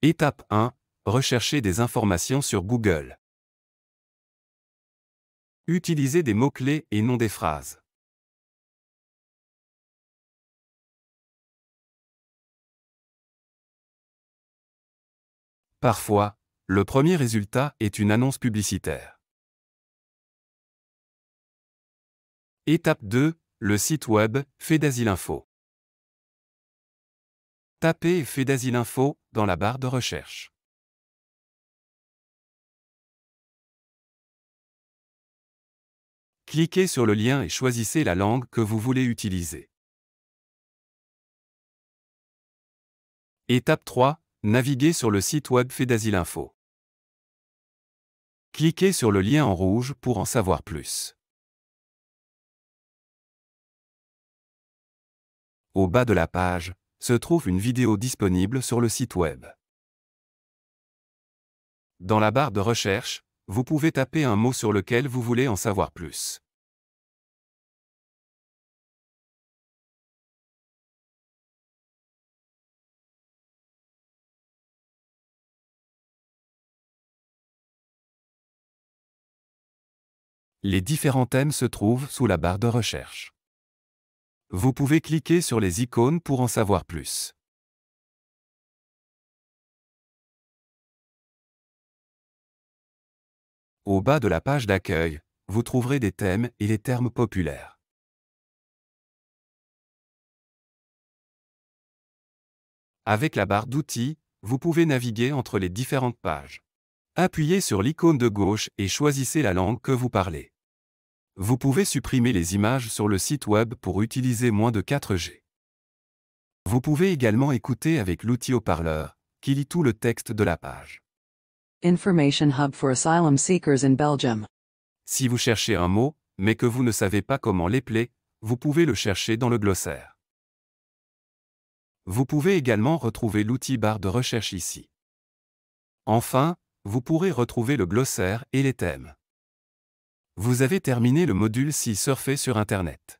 Étape 1. Rechercher des informations sur Google. Utiliser des mots-clés et non des phrases. Parfois, le premier résultat est une annonce publicitaire. Étape 2. Le site web d'asile Info. Tapez Fait info dans la barre de recherche. Cliquez sur le lien et choisissez la langue que vous voulez utiliser. Étape 3. Naviguez sur le site web Fedasil Info. Cliquez sur le lien en rouge pour en savoir plus. Au bas de la page, se trouve une vidéo disponible sur le site web. Dans la barre de recherche, vous pouvez taper un mot sur lequel vous voulez en savoir plus. Les différents thèmes se trouvent sous la barre de recherche. Vous pouvez cliquer sur les icônes pour en savoir plus. Au bas de la page d'accueil, vous trouverez des thèmes et les termes populaires. Avec la barre d'outils, vous pouvez naviguer entre les différentes pages. Appuyez sur l'icône de gauche et choisissez la langue que vous parlez. Vous pouvez supprimer les images sur le site web pour utiliser moins de 4G. Vous pouvez également écouter avec l'outil haut-parleur, qui lit tout le texte de la page. Information Hub for Asylum Seekers in Belgium. Si vous cherchez un mot, mais que vous ne savez pas comment l'épeler, vous pouvez le chercher dans le glossaire. Vous pouvez également retrouver l'outil barre de recherche ici. Enfin, vous pourrez retrouver le glossaire et les thèmes. Vous avez terminé le module 6 surfer sur Internet.